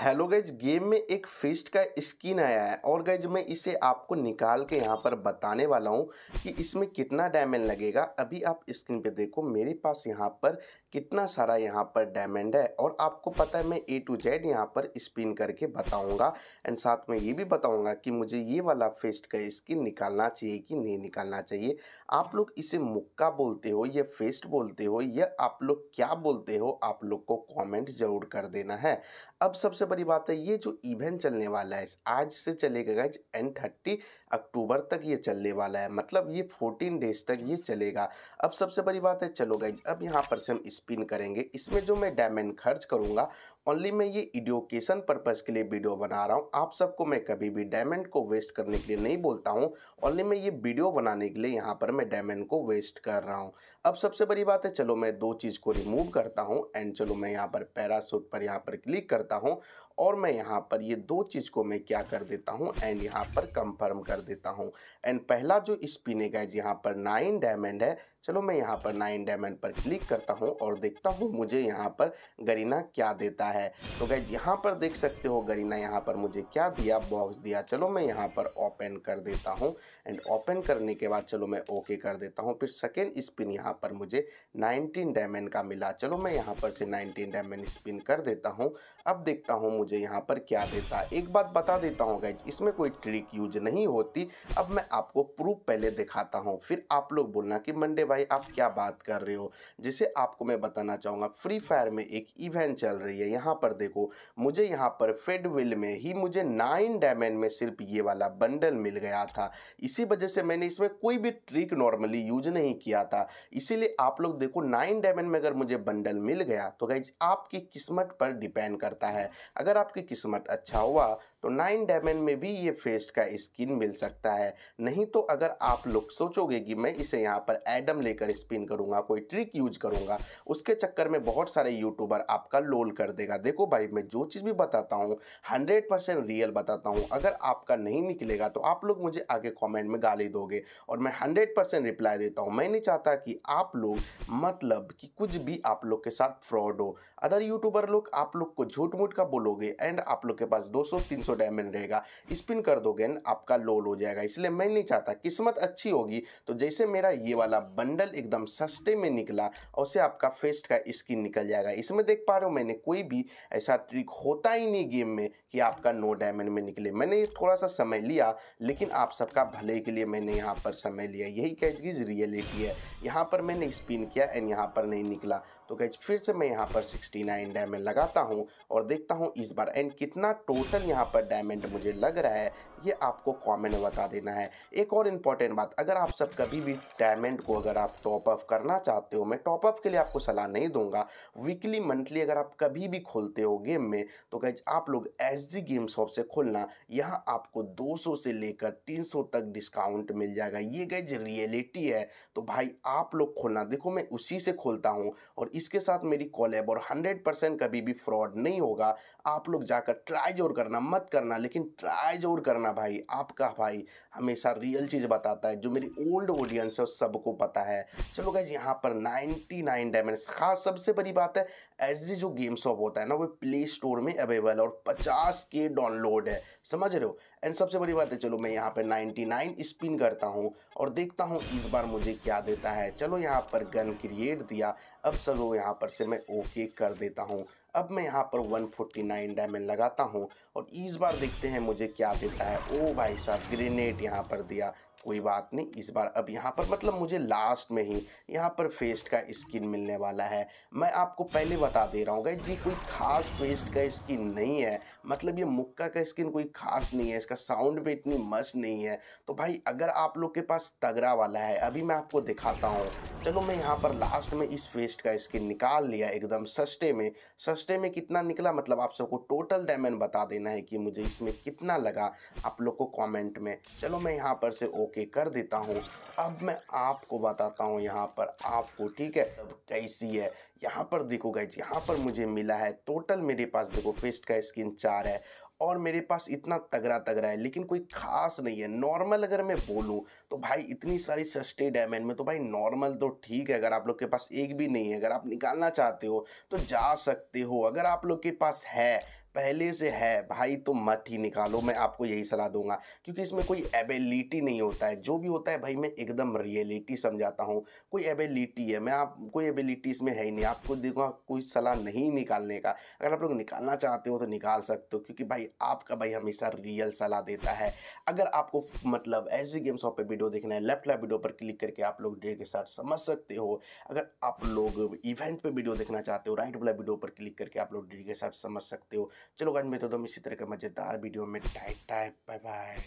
hello guys game में एक fist का स्किन आया है और गैज मैं इसे आपको निकाल के यहाँ पर बताने वाला हूँ कि इसमें कितना डायमंड लगेगा अभी आप स्क्रीन पे देखो मेरे पास यहाँ पर कितना सारा यहाँ पर डायमंड है और आपको पता है मैं ए टू जेड यहाँ पर स्पिन करके बताऊँगा एंड साथ में ये भी बताऊँगा कि मुझे ये वाला फिस्ट का स्किन निकालना चाहिए कि नहीं निकालना चाहिए आप लोग इसे मुक्का बोलते हो या फिस्ट बोलते हो या आप लोग क्या बोलते हो आप लोग को कॉमेंट ज़रूर कर देना है अब सबसे बड़ी बात है ये जो इवेंट चलने वाला है आज से चलेगा गाइज एन थर्टी अक्टूबर तक ये चलने वाला है मतलब ये फोर्टीन डेज तक ये चलेगा अब सबसे बड़ी बात है चलो गाइज अब यहाँ पर से हम स्पिन करेंगे इसमें जो मैं डायमंड खर्च करूँगा ओनली मैं ये एडुकेशन पर्पज़ के लिए वीडियो बना रहा हूँ आप सबको मैं कभी भी डायमंड को वेस्ट करने के लिए नहीं बोलता हूँ ओनली मैं ये वीडियो बनाने के लिए यहाँ पर मैं डायमंड को वेस्ट कर रहा हूँ अब सबसे बड़ी बात है चलो मैं दो चीज़ को रिमूव करता हूँ एंड चलो मैं यहाँ पर पैरासूट पर यहाँ पर क्लिक करता देता हूं और मैं यहाँ पर ये दो चीज़ को मैं क्या कर देता हूँ एंड यहाँ पर कंफर्म कर देता हूँ एंड पहला जो स्पिन है यहाँ पर नाइन डायमंड है चलो मैं यहाँ पर नाइन डायमंड पर क्लिक करता हूँ और देखता हूँ मुझे यहाँ पर गरीना क्या देता है तो गैज यहाँ पर देख सकते हो गरीना यहाँ पर मुझे क्या दिया बॉक्स दिया चलो मैं यहाँ पर ओपन कर देता हूँ एंड ओपन करने के बाद चलो मैं ओके कर देता हूँ फिर सेकेंड स्पिन यहाँ पर मुझे नाइनटीन डायमंड का मिला चलो मैं यहाँ पर से नाइनटीन डायमंड स्पिन कर देता हूँ अब देखता हूँ मुझे यहाँ पर क्या देता है एक बात बता देता हूँ गाइज इसमें कोई ट्रिक यूज नहीं होती अब मैं आपको प्रूफ पहले दिखाता हूँ फिर आप लोग बोलना कि मंडे भाई आप क्या बात कर रहे हो जिसे आपको मैं बताना चाहूँगा फ्री फायर में एक इवेंट चल रही है यहाँ पर देखो मुझे यहाँ पर फेडविल में ही मुझे नाइन डायमंड में सिर्फ ये वाला बंडल मिल गया था इसी वजह से मैंने इसमें कोई भी ट्रिक नॉर्मली यूज नहीं किया था इसीलिए आप लोग देखो नाइन डायमंड में अगर मुझे बंडल मिल गया तो गाइज आपकी किस्मत पर डिपेंड करता है अगर अगर आपकी किस्मत अच्छा हुआ तो नाइन डायमंड में भी ये फेस्ट का स्किन मिल सकता है नहीं तो अगर आप लोग सोचोगे कि मैं इसे यहाँ पर एडम लेकर स्पिन करूँगा कोई ट्रिक यूज करूँगा उसके चक्कर में बहुत सारे यूट्यूबर आपका लोल कर देगा देखो भाई मैं जो चीज़ भी बताता हूँ हंड्रेड परसेंट रियल बताता हूँ अगर आपका नहीं निकलेगा तो आप लोग मुझे आगे कॉमेंट में गाली दोगे और मैं हंड्रेड परसेंट रिप्लाई देता हूँ मैं नहीं चाहता कि आप लोग मतलब कि कुछ भी आप लोग के साथ फ्रॉड हो अदर यूट्यूबर लोग आप लोग को झूठ मूठ का बोलोगे दोगे एंड आप लोग के पास 200-300 डायमंड रहेगा स्पिन कर दोगे एंड आपका लो हो जाएगा इसलिए मैं नहीं चाहता किस्मत अच्छी होगी तो जैसे मेरा ये वाला बंडल एकदम सस्ते में निकला और से आपका फेस्ट का स्किन निकल जाएगा इसमें देख पा रहे हो मैंने कोई भी ऐसा ट्रिक होता ही नहीं गेम में कि आपका नो डायमंड में निकले मैंने ये थोड़ा सा समय लिया लेकिन आप सबका भले के लिए मैंने यहाँ पर समय लिया यही कैच रियलिटी है यहाँ पर मैंने स्पिन किया एंड यहाँ पर नहीं निकला तो गैज फिर से मैं यहाँ पर 69 डायमंड लगाता हूँ और देखता हूँ इस बार एंड कितना टोटल यहाँ पर डायमंड मुझे लग रहा है ये आपको कॉमेंट में बता देना है एक और इम्पॉर्टेंट बात अगर आप सब कभी भी डायमंड को अगर आप टॉप अप करना चाहते हो मैं टॉप अप के लिए आपको सलाह नहीं दूंगा वीकली मंथली अगर आप कभी भी खोलते हो गेम में तो कह आप लोग एस जी गेम शॉप से खोलना यहाँ आपको दो से लेकर तीन तक डिस्काउंट मिल जाएगा ये गैज रियलिटी है तो भाई आप लोग खोलना देखो मैं उसी से खोलता हूँ और इसके साथ मेरी कॉलेब और हंड्रेड परसेंट कभी भी फ्रॉड नहीं होगा आप लोग जाकर ट्राई जोर करना मत करना लेकिन ट्राई जोर करना मेरा भाई आपका भाई हमेशा रियल चीज़ बताता है जो मेरी ओल्ड ऑडियंस है सबको पता है चलो गाइज यहाँ पर 99 डायमंड्स खास सबसे बड़ी बात है एस जो गेम शॉप होता है ना वो प्ले स्टोर में अवेलेबल और पचास के डाउनलोड है समझ रहे हो एंड सबसे बड़ी बात है चलो मैं यहाँ पर 99 स्पिन करता हूँ और देखता हूँ इस बार मुझे क्या देता है चलो यहाँ पर गन क्रिएट दिया अब सब यहाँ पर से मैं ओके कर देता हूँ अब मैं यहाँ पर 149 डायमंड लगाता हूँ और इस बार देखते हैं मुझे क्या देता है ओ भाई साहब ग्रेनेड यहाँ पर दिया कोई बात नहीं इस बार अब यहाँ पर मतलब मुझे लास्ट में ही यहाँ पर फेस्ट का स्किन मिलने वाला है मैं आपको पहले बता दे रहा हूँ गई जी कोई खास फेस्ट का स्किन नहीं है मतलब ये मुक्का का स्किन कोई खास नहीं है इसका साउंड भी इतनी मस्त नहीं है तो भाई अगर आप लोग के पास तगड़ा वाला है अभी मैं आपको दिखाता हूँ चलो मैं यहाँ पर लास्ट में इस वेस्ट का स्किन निकाल लिया एकदम सस्ते में सस्ते में कितना निकला मतलब आप सबको टोटल डायमंड बता देना है कि मुझे इसमें कितना लगा आप लोग को कमेंट में चलो मैं यहाँ पर से ओके कर देता हूँ अब मैं आपको बताता हूँ यहाँ पर आपको ठीक है अब कैसी है यहाँ पर देखो गाइज यहाँ पर मुझे मिला है टोटल मेरे पास देखो फेस्ट का स्किन चार है और मेरे पास इतना तगड़ा तगड़ा है लेकिन कोई खास नहीं है नॉर्मल अगर मैं बोलूँ तो भाई इतनी सारी सस्ते डायमंड में तो भाई नॉर्मल तो ठीक है अगर आप लोग के पास एक भी नहीं है अगर आप निकालना चाहते हो तो जा सकते हो अगर आप लोग के पास है पहले से है भाई तो मत ही निकालो मैं आपको यही सलाह दूंगा क्योंकि इसमें कोई एबिलिटी नहीं होता है जो भी होता है भाई मैं एकदम रियलिटी समझाता हूँ कोई एबिलिटी है मैं आप कोई एबिलिटी इसमें है ही नहीं आपको देखूँगा कोई सलाह नहीं निकालने का अगर आप लोग निकालना चाहते हो तो निकाल सकते हो क्योंकि भाई आपका भाई हमेशा रियल सलाह देता है अगर आपको मतलब ऐसी गेम शॉप पर वीडियो देखना है लेफ्ट लाइफ वीडियो पर क्लिक करके आप लोग डेट के साथ समझ सकते हो अगर आप लोग इवेंट पर वीडियो देखना चाहते हो राइट वाला वीडियो पर क्लिक करके आप लोग डेट के साथ समझ सकते हो चलो गाइज मैं तो दम इसी तरह का मज़ेदार वीडियो में टाइट टाइप बाय बाय